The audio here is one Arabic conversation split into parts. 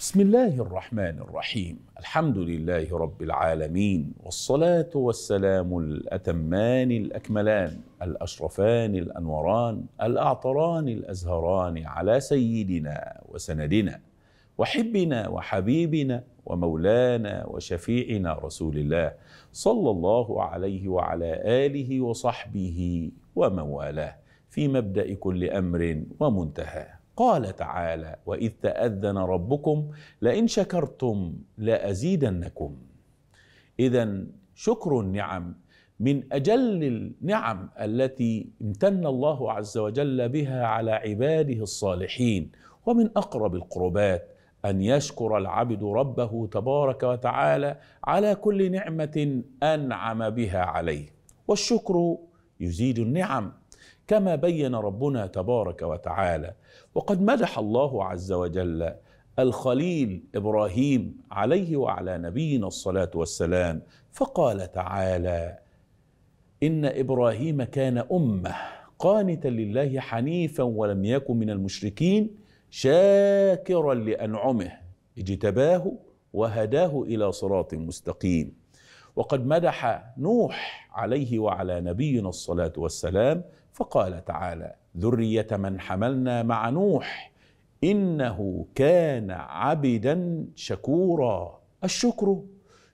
بسم الله الرحمن الرحيم الحمد لله رب العالمين والصلاه والسلام الاتمان الاكملان الاشرفان الانوران الاعطران الازهران على سيدنا وسندنا وحبنا وحبيبنا ومولانا وشفيعنا رسول الله صلى الله عليه وعلى اله وصحبه ومن والاه في مبدا كل امر ومنتهاه قال تعالى واذ تاذن ربكم لئن شكرتم لازيدنكم اذا شكر النعم من اجل النعم التي امتن الله عز وجل بها على عباده الصالحين ومن اقرب القربات ان يشكر العبد ربه تبارك وتعالى على كل نعمه انعم بها عليه والشكر يزيد النعم كما بين ربنا تبارك وتعالى وقد مدح الله عز وجل الخليل ابراهيم عليه وعلى نبينا الصلاه والسلام فقال تعالى ان ابراهيم كان امه قانتا لله حنيفا ولم يكن من المشركين شاكرا لانعمه اجتباه وهداه الى صراط مستقيم وقد مدح نوح عليه وعلى نبينا الصلاه والسلام فقال تعالى ذريه من حملنا مع نوح انه كان عبدا شكورا الشكر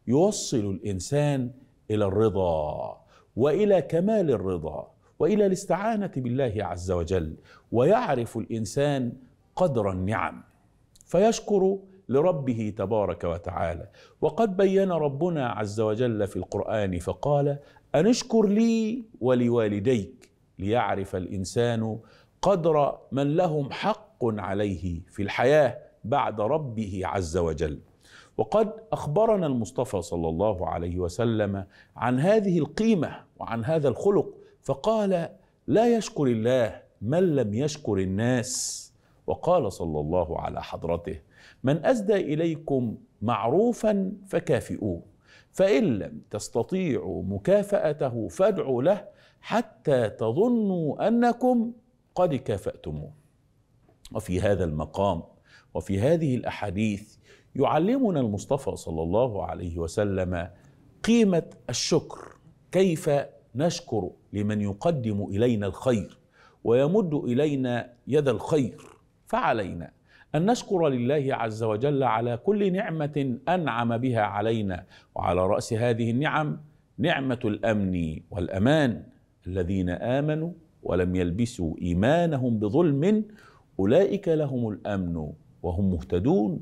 يوصل الانسان الى الرضا والى كمال الرضا والى الاستعانه بالله عز وجل ويعرف الانسان قدر النعم فيشكر لربه تبارك وتعالى وقد بين ربنا عز وجل في القران فقال ان اشكر لي ولوالديك ليعرف الانسان قدر من لهم حق عليه في الحياه بعد ربه عز وجل وقد اخبرنا المصطفى صلى الله عليه وسلم عن هذه القيمه وعن هذا الخلق فقال لا يشكر الله من لم يشكر الناس وقال صلى الله على حضرته من اسدى اليكم معروفا فكافئوه فان لم تستطيعوا مكافاته فادعوا له حتى تظنوا انكم قد كافاتموه وفي هذا المقام وفي هذه الاحاديث يعلمنا المصطفى صلى الله عليه وسلم قيمه الشكر كيف نشكر لمن يقدم الينا الخير ويمد الينا يد الخير فعلينا ان نشكر لله عز وجل على كل نعمه انعم بها علينا وعلى راس هذه النعم نعمه الامن والامان الذين امنوا ولم يلبسوا ايمانهم بظلم اولئك لهم الامن وهم مهتدون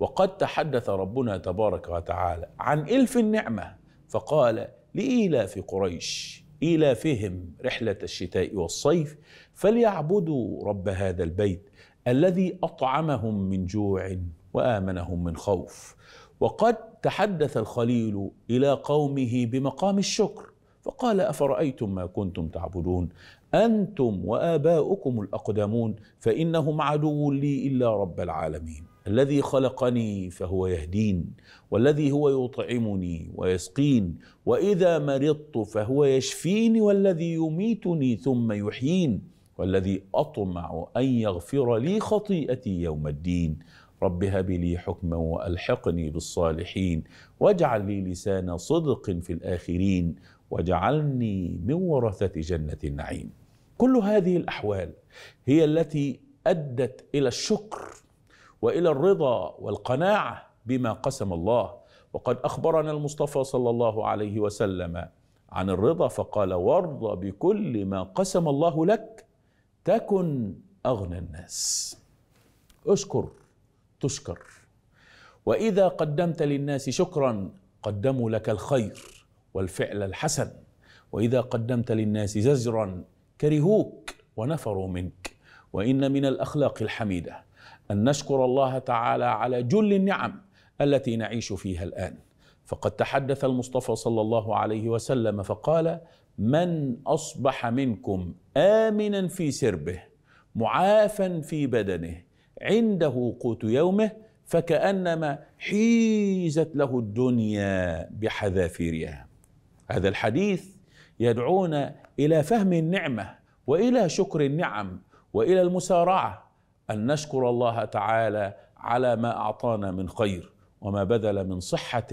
وقد تحدث ربنا تبارك وتعالى عن الف النعمه فقال لايلاف قريش ايلافهم رحله الشتاء والصيف فليعبدوا رب هذا البيت الذي اطعمهم من جوع وامنهم من خوف وقد تحدث الخليل الى قومه بمقام الشكر فقال افرايتم ما كنتم تعبدون انتم واباؤكم الاقدمون فانهم عدو لي الا رب العالمين الذي خلقني فهو يهدين والذي هو يطعمني ويسقين واذا مرضت فهو يشفين والذي يميتني ثم يحيين والذي اطمع ان يغفر لي خطيئتي يوم الدين رب هب لي حكما والحقني بالصالحين واجعل لي لسان صدق في الاخرين واجعلني من ورثة جنة النعيم كل هذه الأحوال هي التي أدت إلى الشكر وإلى الرضا والقناعة بما قسم الله وقد أخبرنا المصطفى صلى الله عليه وسلم عن الرضا فقال وارض بكل ما قسم الله لك تكن أغنى الناس اشكر تشكر وإذا قدمت للناس شكرا قدموا لك الخير والفعل الحسن واذا قدمت للناس زجرا كرهوك ونفروا منك وان من الاخلاق الحميده ان نشكر الله تعالى على جل النعم التي نعيش فيها الان فقد تحدث المصطفى صلى الله عليه وسلم فقال من اصبح منكم امنا في سربه معافا في بدنه عنده قوت يومه فكانما حيزت له الدنيا بحذافيرها هذا الحديث يدعونا الى فهم النعمه والى شكر النعم والى المسارعه ان نشكر الله تعالى على ما اعطانا من خير وما بذل من صحه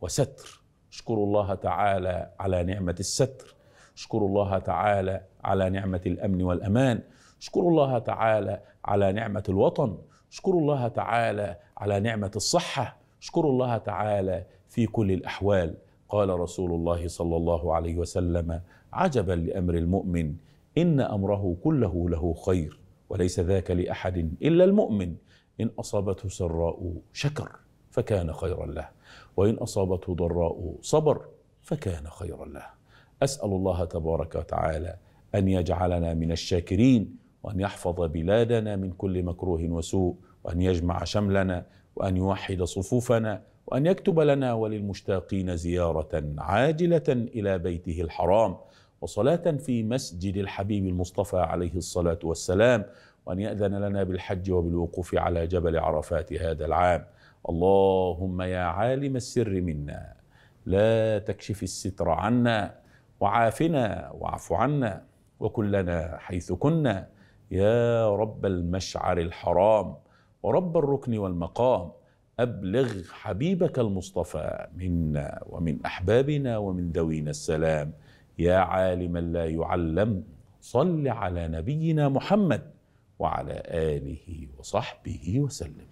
وستر اشكروا الله تعالى على نعمه الستر اشكروا الله تعالى على نعمه الامن والامان اشكروا الله تعالى على نعمه الوطن اشكروا الله تعالى على نعمه الصحه اشكروا الله تعالى في كل الاحوال قال رسول الله صلى الله عليه وسلم عجبا لامر المؤمن ان امره كله له خير وليس ذاك لاحد الا المؤمن ان اصابته سراء شكر فكان خيرا له وان اصابته ضراء صبر فكان خيرا له اسال الله تبارك وتعالى ان يجعلنا من الشاكرين وان يحفظ بلادنا من كل مكروه وسوء وان يجمع شملنا وان يوحد صفوفنا وأن يكتب لنا وللمشتاقين زيارة عاجلة إلى بيته الحرام وصلاة في مسجد الحبيب المصطفى عليه الصلاة والسلام وأن يأذن لنا بالحج وبالوقوف على جبل عرفات هذا العام اللهم يا عالم السر منا لا تكشف الستر عنا وعافنا واعف عنا وكن لنا حيث كنا يا رب المشعر الحرام ورب الركن والمقام أبلغ حبيبك المصطفى منا ومن أحبابنا ومن ذوينا السلام يا عالما لا يعلم صل على نبينا محمد وعلى آله وصحبه وسلم